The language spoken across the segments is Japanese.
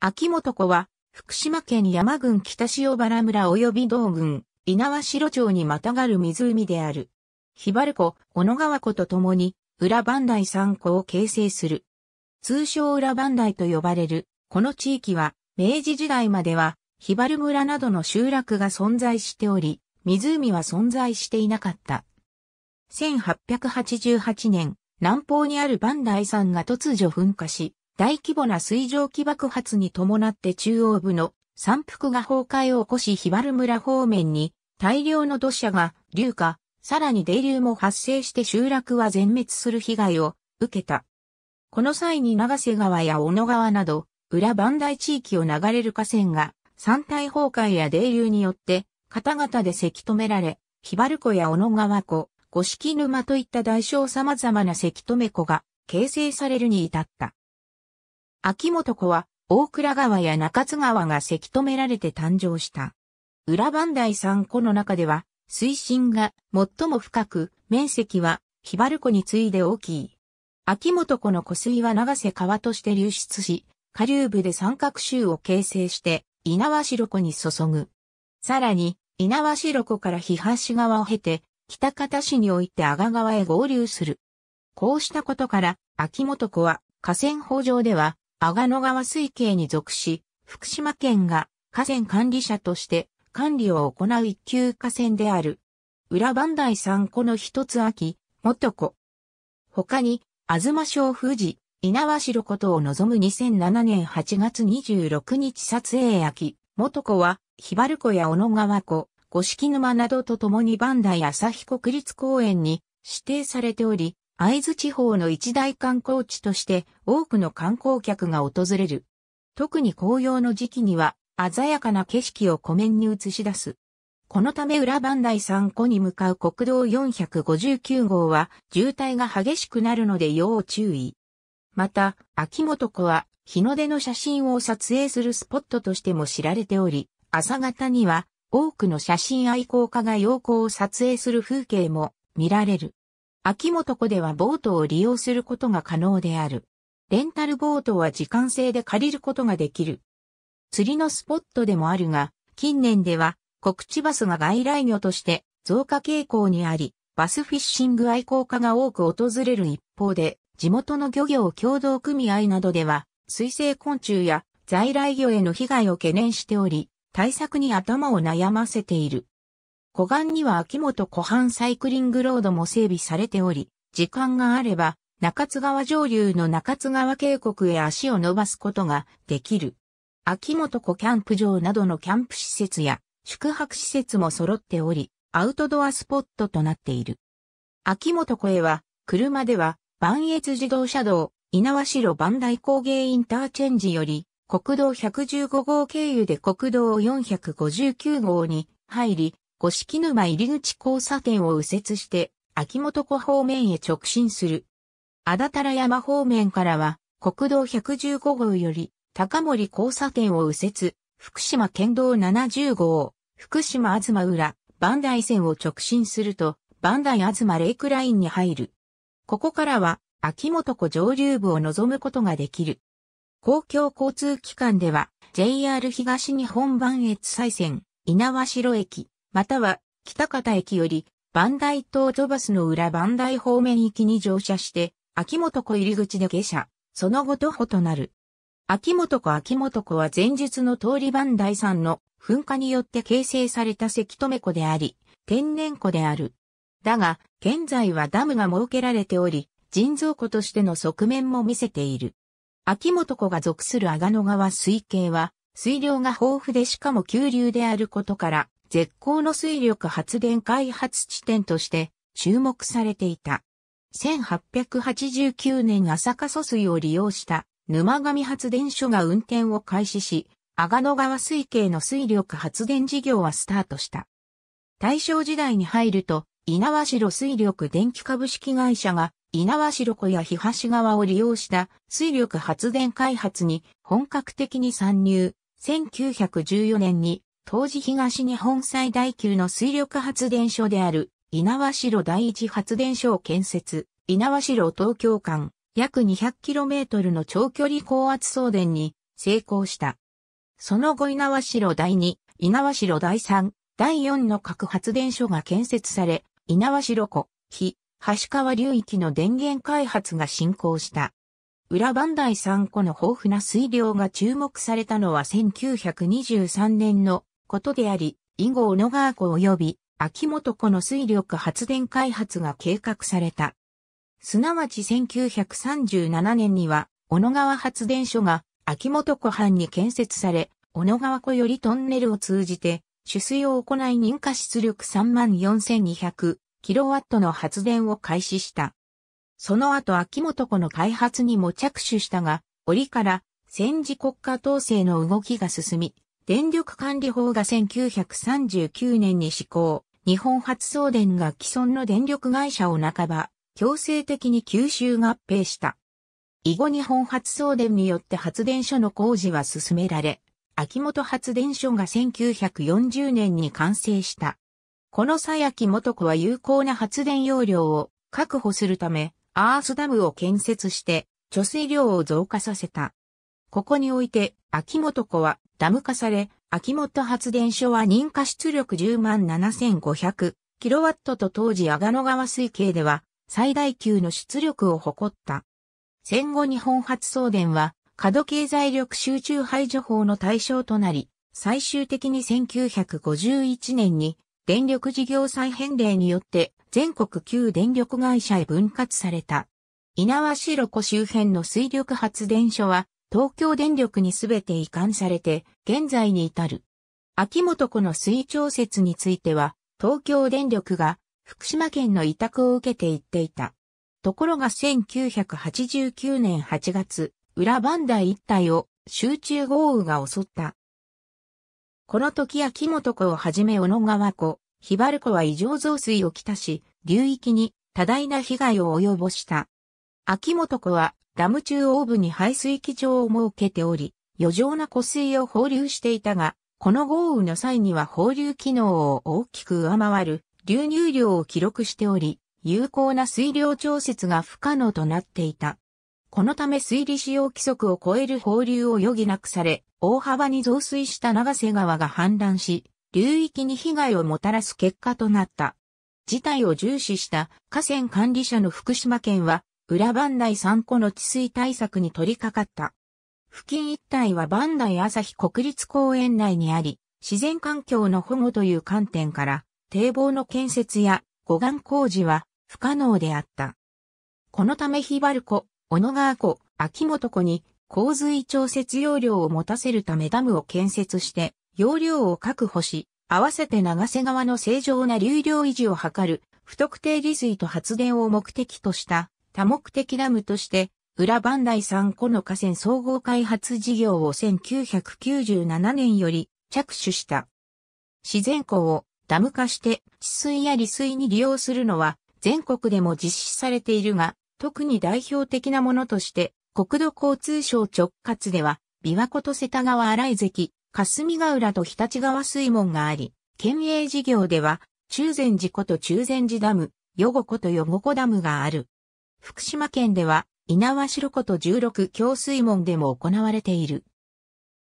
秋元子は、福島県山郡北塩原村及び道郡、稲苗城町にまたがる湖である。ひばる湖、小野川湖と共に、裏磐梯山湖を形成する。通称裏磐梯と呼ばれる、この地域は、明治時代までは、ひばる村などの集落が存在しており、湖は存在していなかった。1888年、南方にある磐梯山が突如噴火し、大規模な水蒸気爆発に伴って中央部の山腹が崩壊を起こしヒバル村方面に大量の土砂が流下、さらに泥流も発生して集落は全滅する被害を受けた。この際に長瀬川や小野川など、裏磐梯地域を流れる河川が山体崩壊や泥流によって方々でせき止められ、ヒバル湖や小野川湖、五色沼といった大小様々なせき止め湖が形成されるに至った。秋元湖は大倉川や中津川がせき止められて誕生した。裏磐梯山湖の中では水深が最も深く面積はヒバル湖に次いで大きい。秋元湖の湖水は長瀬川として流出し、下流部で三角州を形成して猪苗代湖に注ぐ。さらに猪苗代湖から東側を経て北方市において阿賀川へ合流する。こうしたことから秋元湖は河川法上では阿賀野川水系に属し、福島県が河川管理者として管理を行う一級河川である。浦磐梯三湖の一つ秋、元湖。他に、東小富士、稲葉城ことを望む2007年8月26日撮影秋、元湖は、ひばる湖や小野川湖、五色沼などとともに磐梯旭国立公園に指定されており、会津地方の一大観光地として多くの観光客が訪れる。特に紅葉の時期には鮮やかな景色を湖面に映し出す。このため裏磐梯山湖に向かう国道459号は渋滞が激しくなるので要注意。また、秋元湖は日の出の写真を撮影するスポットとしても知られており、朝方には多くの写真愛好家が陽光を撮影する風景も見られる。秋元湖ではボートを利用することが可能である。レンタルボートは時間制で借りることができる。釣りのスポットでもあるが、近年では、国地バスが外来魚として増加傾向にあり、バスフィッシング愛好家が多く訪れる一方で、地元の漁業協同組合などでは、水生昆虫や在来魚への被害を懸念しており、対策に頭を悩ませている。湖岸には秋元湖畔サイクリングロードも整備されており、時間があれば、中津川上流の中津川渓谷へ足を伸ばすことができる。秋元湖キャンプ場などのキャンプ施設や宿泊施設も揃っており、アウトドアスポットとなっている。秋元湖へは、車では、磐越自動車道、稲和代磐代工芸インターチェンジより、国道115号経由で国道459号に入り、五色沼入口交差点を右折して、秋元湖方面へ直進する。あだたら山方面からは、国道115号より、高森交差点を右折、福島県道70号、福島あずま浦、磐梯線を直進すると、磐梯あずまレイクラインに入る。ここからは、秋元湖上流部を望むことができる。公共交通機関では、JR 東日本磐越西線、稲葉城駅、または北方駅より磐梯東都バスの裏磐梯方面行きに乗車して、秋元湖入り口で下車、その後徒歩となる。秋元湖秋元湖は前述の通り磐梯山の噴火によって形成された関止湖であり、天然湖である。だが、現在はダムが設けられており、人造湖としての側面も見せている。秋元湖が属する阿賀野川水系は、水量が豊富でしかも急流であることから、絶好の水力発電開発地点として注目されていた。1889年朝霞疎水を利用した沼上発電所が運転を開始し、阿賀野川水系の水力発電事業はスタートした。大正時代に入ると、稲葉城水力電気株式会社が稲葉城湖や東側を利用した水力発電開発に本格的に参入。1914年に当時東日本最大級の水力発電所である、稲苗城第一発電所を建設、稲苗城東京間、約 200km の長距離高圧送電に成功した。その後稲苗城第二、稲苗城第三、第四の核発電所が建設され、稲苗城湖、非、橋川流域の電源開発が進行した。裏磐梯3湖の豊富な水量が注目されたのは1923年のことであり、以後小野川湖及び秋元湖の水力発電開発が計画された。すなわち1937年には、小野川発電所が秋元湖畔に建設され、小野川湖よりトンネルを通じて、取水を行い認可出力34,200キロワットの発電を開始した。その後秋元湖の開発にも着手したが、折から戦時国家統制の動きが進み、電力管理法が1939年に施行、日本発送電が既存の電力会社を半ば、強制的に吸収合併した。以後日本発送電によって発電所の工事は進められ、秋元発電所が1940年に完成した。この際秋元子は有効な発電容量を確保するため、アースダムを建設して、貯水量を増加させた。ここにおいて、秋元湖はダム化され、秋元発電所は認可出力10万7500キロワットと当時阿賀野川水系では最大級の出力を誇った。戦後日本発送電は過度経済力集中排除法の対象となり、最終的に1951年に電力事業再編令によって全国旧電力会社へ分割された。稲葉白湖周辺の水力発電所は東京電力にすべて移管されて、現在に至る。秋元湖の水調節については、東京電力が福島県の委託を受けて行っていた。ところが1989年8月、裏磐梯一帯を集中豪雨が襲った。この時秋元湖をはじめ小野川湖、ひばる湖は異常増水をきたし、流域に多大な被害を及ぼした。秋元湖はダム中央部に排水機場を設けており、余剰な湖水を放流していたが、この豪雨の際には放流機能を大きく上回る流入量を記録しており、有効な水量調節が不可能となっていた。このため水利使用規則を超える放流を余儀なくされ、大幅に増水した長瀬川が氾濫し、流域に被害をもたらす結果となった。事態を重視した河川管理者の福島県は、裏磐内3個の治水対策に取り掛かった。付近一帯は磐内朝日国立公園内にあり、自然環境の保護という観点から、堤防の建設や護岸工事は不可能であった。このためヒバル湖、小野川湖、秋元湖に洪水調節容量を持たせるためダムを建設して、容量を確保し、合わせて長瀬川の正常な流量維持を図る、不特定利水と発電を目的とした多目的ダムとして、裏磐梯3個の河川総合開発事業を1997年より着手した。自然湖をダム化して治水や利水に利用するのは全国でも実施されているが、特に代表的なものとして、国土交通省直轄では、琵琶湖と瀬田川荒井関、霞ヶ浦と日立川水門があり、県営事業では、中禅寺湖と中禅寺ダム、余後湖と余後湖ダムがある。福島県では、稲苗白湖と16強水門でも行われている。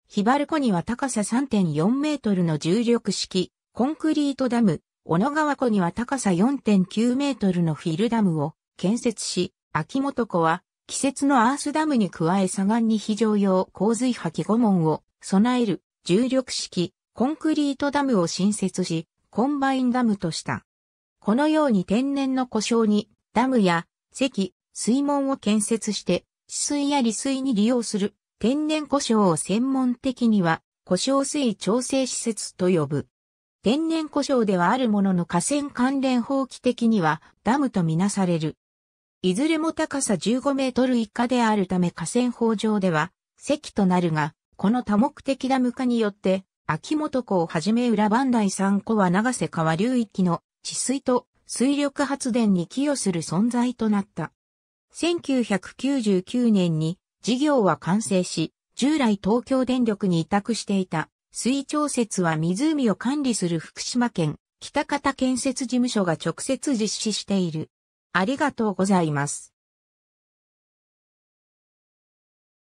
ヒバル湖には高さ3.4メートルの重力式、コンクリートダム、小野川湖には高さ4.9メートルのフィルダムを建設し、秋元湖は季節のアースダムに加え左岸に非常用洪水破棄5門を備える重力式コンクリートダムを新設し、コンバインダムとした。このように天然の故障にダムや石、水門を建設して、治水や利水に利用する天然故障を専門的には故障水調整施設と呼ぶ。天然故障ではあるものの河川関連法規的にはダムとみなされる。いずれも高さ15メートル以下であるため河川法上では石となるが、この多目的ダム化によって、秋元湖をはじめ裏磐梯3湖は長瀬川流域の治水と水力発電に寄与する存在となった。1999年に事業は完成し、従来東京電力に委託していた水調節は湖を管理する福島県北方建設事務所が直接実施している。ありがとうございます。